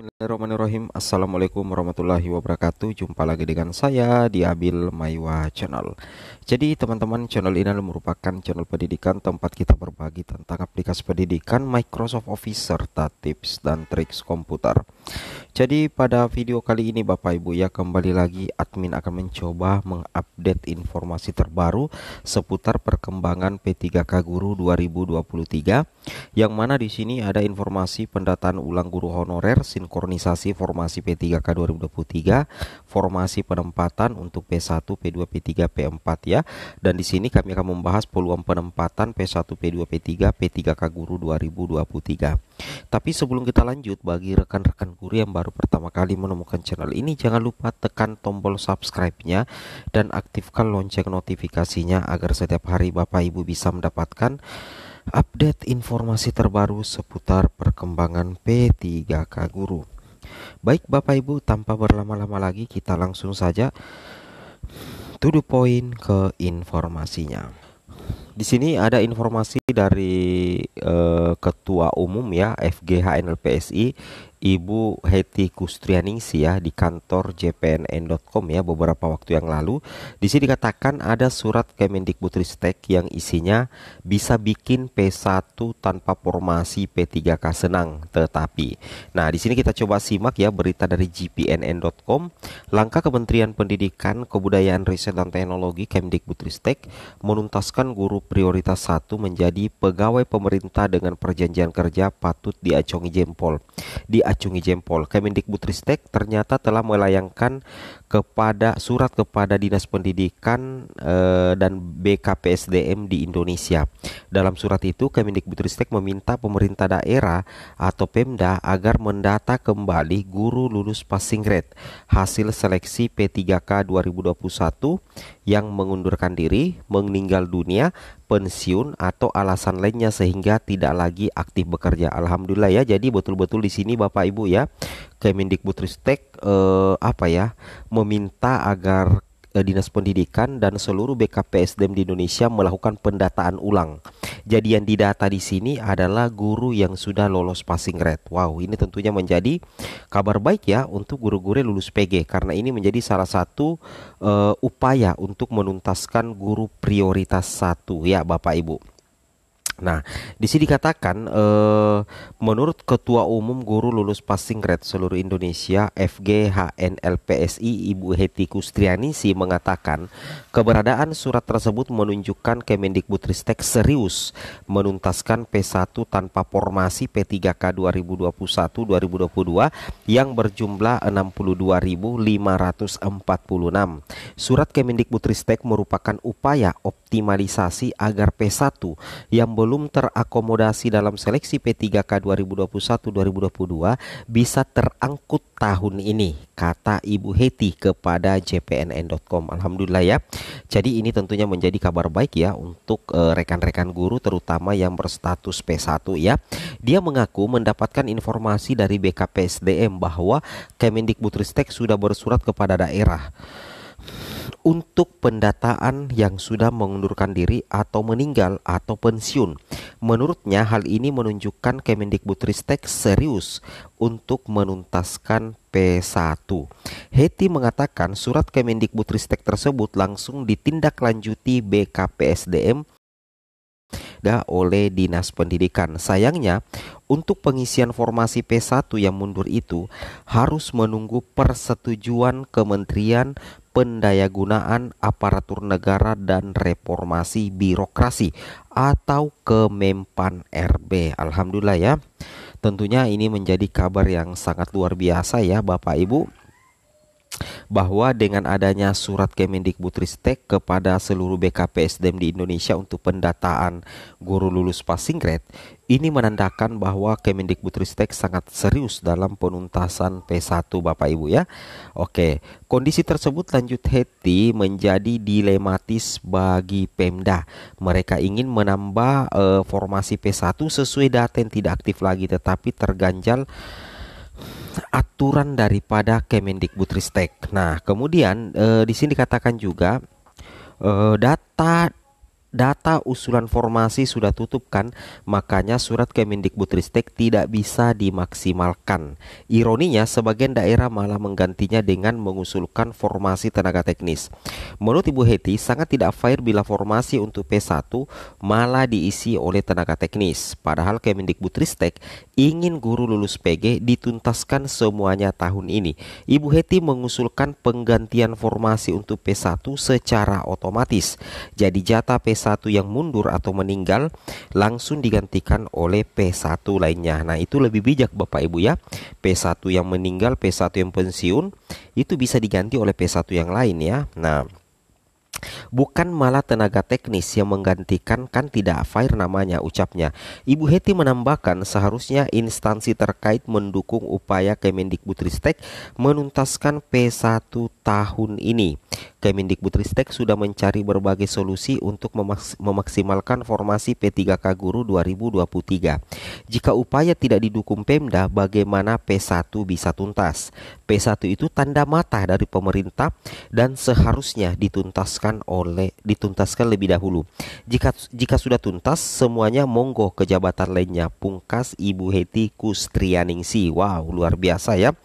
Bismillahirrahmanirrahim Assalamualaikum warahmatullahi wabarakatuh Jumpa lagi dengan saya di Abil Maiwa Channel Jadi teman-teman channel ini merupakan channel pendidikan Tempat kita berbagi tentang aplikasi pendidikan Microsoft Office Serta tips dan triks komputer Jadi pada video kali ini Bapak Ibu ya Kembali lagi admin akan mencoba mengupdate informasi terbaru Seputar perkembangan P3K Guru 2023 Yang mana di sini ada informasi pendataan ulang guru honorer sinkronisasi formasi P3K 2023, formasi penempatan untuk P1, P2, P3, P4 ya. Dan di sini kami akan membahas peluang penempatan P1, P2, P3, P3K Guru 2023. Tapi sebelum kita lanjut, bagi rekan-rekan guru yang baru pertama kali menemukan channel ini, jangan lupa tekan tombol subscribe-nya dan aktifkan lonceng notifikasinya agar setiap hari Bapak Ibu bisa mendapatkan update informasi terbaru seputar perkembangan P3K Guru. Baik Bapak Ibu, tanpa berlama-lama lagi kita langsung saja to the point ke informasinya. Di sini ada informasi dari uh, Ketua Umum ya FGH NLPSI. Ibu Heti Kustrianingsih ya di kantor jpnn.com ya beberapa waktu yang lalu. Di sini dikatakan ada surat Kemendikbudristek yang isinya bisa bikin P1 tanpa formasi P3K senang tetapi. Nah, di sini kita coba simak ya berita dari JPNN.com. Langkah Kementerian Pendidikan, Kebudayaan, Riset dan Teknologi Kemendikbudristek menuntaskan guru prioritas satu menjadi pegawai pemerintah dengan perjanjian kerja patut diacungi jempol. Di diacungi jempol. Kemendikbudristek ternyata telah melayangkan kepada surat kepada Dinas Pendidikan e, dan BKPSDM di Indonesia. Dalam surat itu Kemendikbudristek meminta pemerintah daerah atau Pemda agar mendata kembali guru lulus passing grade hasil seleksi P3K 2021 yang mengundurkan diri, meninggal dunia pensiun atau alasan lainnya sehingga tidak lagi aktif bekerja. Alhamdulillah ya. Jadi betul-betul di sini Bapak Ibu ya Kemendikbudristek eh, apa ya meminta agar Eh, Dinas Pendidikan dan seluruh BKPSDM di Indonesia melakukan pendataan ulang. Jadi yang didata di sini adalah guru yang sudah lolos passing grade. Wow, ini tentunya menjadi kabar baik ya untuk guru-guru lulus PG karena ini menjadi salah satu uh, upaya untuk menuntaskan guru prioritas satu ya Bapak Ibu. Nah, di sini dikatakan eh, menurut Ketua Umum Guru Lulus Passing Grade Seluruh Indonesia FGHNLPSI Ibu Heti Kustrianisi mengatakan keberadaan surat tersebut menunjukkan Kemendikbudristek serius menuntaskan P1 tanpa formasi P3K 2021-2022 yang berjumlah 62.546. Surat Kemendikbudristek merupakan upaya optimalisasi agar P1 yang belum belum terakomodasi dalam seleksi P3K 2021-2022 bisa terangkut tahun ini, kata Ibu Heti kepada jpnn.com. Alhamdulillah ya. Jadi ini tentunya menjadi kabar baik ya untuk eh, rekan-rekan guru terutama yang berstatus P1 ya. Dia mengaku mendapatkan informasi dari BKPSDM bahwa Kemendikbudristek sudah bersurat kepada daerah untuk pendataan yang sudah mengundurkan diri atau meninggal atau pensiun. Menurutnya hal ini menunjukkan Kemendikbudristek serius untuk menuntaskan P1. Heti mengatakan surat Kemendikbudristek tersebut langsung ditindaklanjuti BKPSDM oleh Dinas Pendidikan. Sayangnya, untuk pengisian formasi P1 yang mundur itu harus menunggu persetujuan Kementerian pendayagunaan aparatur negara dan reformasi birokrasi atau Kemempan RB. Alhamdulillah ya. Tentunya ini menjadi kabar yang sangat luar biasa ya Bapak Ibu bahwa dengan adanya surat Kemendikbudristek kepada seluruh BKPSDM di Indonesia untuk pendataan guru lulus passing grade ini menandakan bahwa Kemendikbudristek sangat serius dalam penuntasan P1 Bapak Ibu ya. Oke, kondisi tersebut lanjut Heti menjadi dilematis bagi Pemda. Mereka ingin menambah e, formasi P1 sesuai data yang tidak aktif lagi tetapi terganjal aturan daripada Kemendikbudristek. Nah, kemudian e, di sini dikatakan juga e, data data usulan formasi sudah tutup kan, makanya surat Kemendikbudristek tidak bisa dimaksimalkan. Ironinya, sebagian daerah malah menggantinya dengan mengusulkan formasi tenaga teknis. Menurut Ibu Heti, sangat tidak fair bila formasi untuk P1 malah diisi oleh tenaga teknis. Padahal Kemendikbudristek ingin guru lulus PG dituntaskan semuanya tahun ini. Ibu Heti mengusulkan penggantian formasi untuk P1 secara otomatis. Jadi jatah P1 satu yang mundur atau meninggal langsung digantikan oleh P1 lainnya. Nah, itu lebih bijak Bapak Ibu ya. P1 yang meninggal, P1 yang pensiun itu bisa diganti oleh P1 yang lain ya. Nah, Bukan malah tenaga teknis yang menggantikan kan tidak fair namanya ucapnya. Ibu Heti menambahkan seharusnya instansi terkait mendukung upaya Kemendikbudristek menuntaskan P1 tahun ini. Kemendikbudristek sudah mencari berbagai solusi untuk memaks memaksimalkan formasi P3K Guru 2023. Jika upaya tidak didukung Pemda, bagaimana P1 bisa tuntas? P1 itu tanda mata dari pemerintah dan seharusnya dituntaskan oleh dituntaskan lebih dahulu. Jika jika sudah tuntas, semuanya monggo ke jabatan lainnya. Pungkas Ibu Heti Kustrianingsi. Wow, luar biasa ya.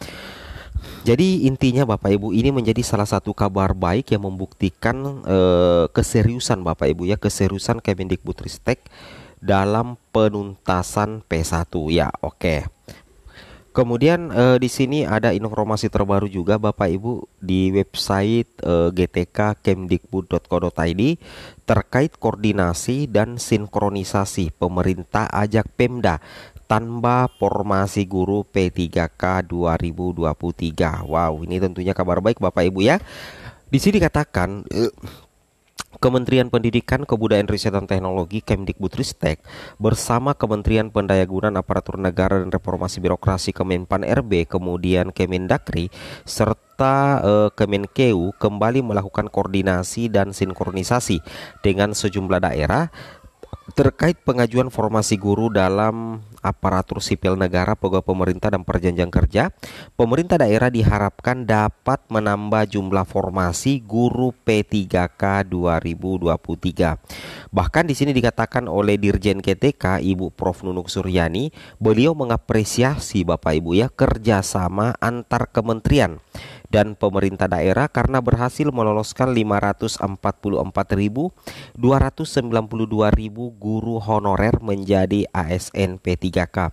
Jadi intinya Bapak Ibu ini menjadi salah satu kabar baik yang membuktikan eh, keseriusan Bapak Ibu ya keseriusan Kemendikbudristek dalam penuntasan P1 ya. Oke. Okay. Kemudian eh, di sini ada informasi terbaru juga Bapak Ibu di website eh, gtkemdikbud.co.id terkait koordinasi dan sinkronisasi pemerintah ajak Pemda tanpa formasi guru P3K 2023. Wow, ini tentunya kabar baik Bapak Ibu ya. Di sini dikatakan Kementerian Pendidikan, Kebudayaan, Riset dan Teknologi Kemdikbudristek bersama Kementerian Pendayagunaan Aparatur Negara dan Reformasi Birokrasi Kemenpan RB, kemudian Kemendagri serta serta eh, Kemenkeu kembali melakukan koordinasi dan sinkronisasi dengan sejumlah daerah terkait pengajuan formasi guru dalam aparatur sipil negara, pegawai pemerintah dan perjanjian kerja, pemerintah daerah diharapkan dapat menambah jumlah formasi guru P3K 2023. Bahkan di sini dikatakan oleh Dirjen KTK Ibu Prof Nunuk Suryani, beliau mengapresiasi Bapak Ibu ya kerjasama antar kementerian dan pemerintah daerah karena berhasil meloloskan 544.292.000 guru honorer menjadi ASN P3K.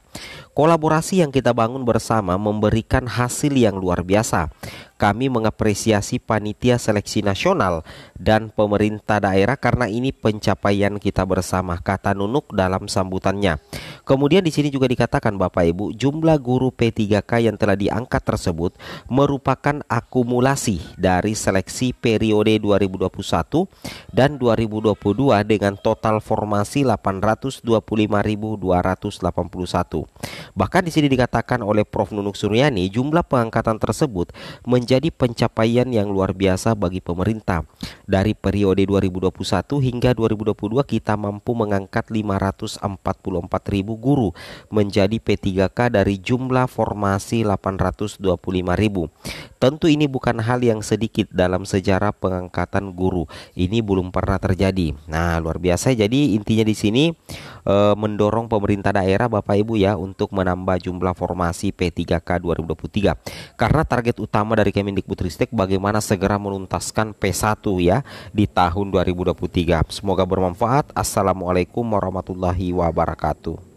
Kolaborasi yang kita bangun bersama memberikan hasil yang luar biasa kami mengapresiasi panitia seleksi nasional dan pemerintah daerah karena ini pencapaian kita bersama, kata Nunuk dalam sambutannya. Kemudian di sini juga dikatakan Bapak Ibu, jumlah guru P3K yang telah diangkat tersebut merupakan akumulasi dari seleksi periode 2021 dan 2022 dengan total formasi 825.281. Bahkan di sini dikatakan oleh Prof Nunuk Suryani, jumlah pengangkatan tersebut menjadi menjadi pencapaian yang luar biasa bagi pemerintah. Dari periode 2021 hingga 2022 kita mampu mengangkat 544.000 guru menjadi P3K dari jumlah formasi 825.000. Tentu ini bukan hal yang sedikit dalam sejarah pengangkatan guru. Ini belum pernah terjadi. Nah, luar biasa. Jadi intinya di sini e, mendorong pemerintah daerah Bapak Ibu ya untuk menambah jumlah formasi P3K 2023 karena target utama dari Kemendikbud Kemendikbudristek bagaimana segera menuntaskan P1 ya di tahun 2023. Semoga bermanfaat. Assalamualaikum warahmatullahi wabarakatuh.